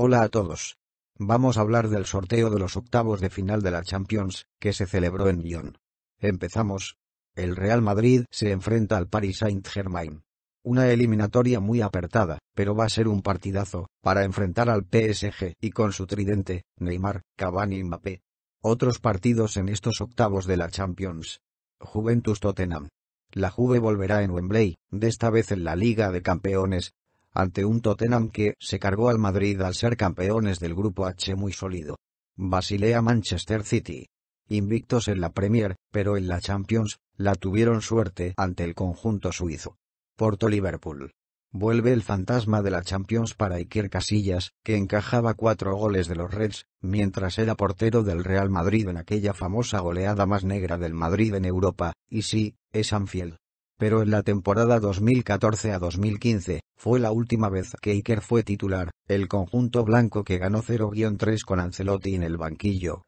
Hola a todos. Vamos a hablar del sorteo de los octavos de final de la Champions, que se celebró en Lyon. Empezamos. El Real Madrid se enfrenta al Paris Saint-Germain. Una eliminatoria muy apertada, pero va a ser un partidazo, para enfrentar al PSG y con su tridente, Neymar, Cavani y Mbappé. Otros partidos en estos octavos de la Champions. Juventus Tottenham. La Juve volverá en Wembley, de esta vez en la Liga de Campeones, ante un Tottenham que se cargó al Madrid al ser campeones del Grupo H muy sólido. Basilea Manchester City. Invictos en la Premier, pero en la Champions, la tuvieron suerte ante el conjunto suizo. Porto Liverpool. Vuelve el fantasma de la Champions para Iker Casillas, que encajaba cuatro goles de los Reds, mientras era portero del Real Madrid en aquella famosa goleada más negra del Madrid en Europa, y sí, es Anfield. Pero en la temporada 2014 a 2015, fue la última vez que Iker fue titular, el conjunto blanco que ganó 0-3 con Ancelotti en el banquillo.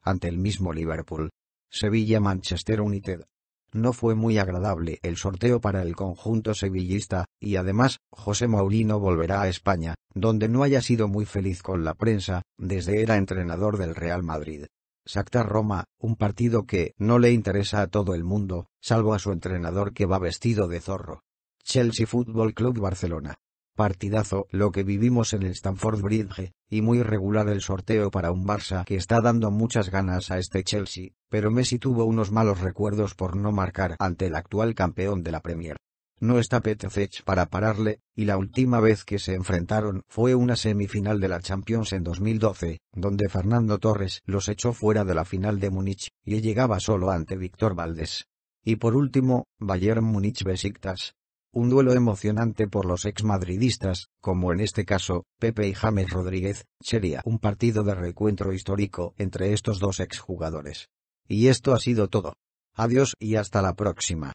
Ante el mismo Liverpool. Sevilla-Manchester United. No fue muy agradable el sorteo para el conjunto sevillista, y además, José Maurino volverá a España, donde no haya sido muy feliz con la prensa, desde era entrenador del Real Madrid. Sactar Roma, un partido que no le interesa a todo el mundo, salvo a su entrenador que va vestido de zorro. Chelsea Football Club Barcelona. Partidazo, lo que vivimos en el Stamford Bridge, y muy regular el sorteo para un Barça que está dando muchas ganas a este Chelsea, pero Messi tuvo unos malos recuerdos por no marcar ante el actual campeón de la Premier. No está Petr para pararle, y la última vez que se enfrentaron fue una semifinal de la Champions en 2012, donde Fernando Torres los echó fuera de la final de Múnich, y llegaba solo ante Víctor Valdés. Y por último, Bayern Múnich Besiktas, un duelo emocionante por los exmadridistas, como en este caso, Pepe y James Rodríguez, sería un partido de reencuentro histórico entre estos dos exjugadores. Y esto ha sido todo. Adiós y hasta la próxima.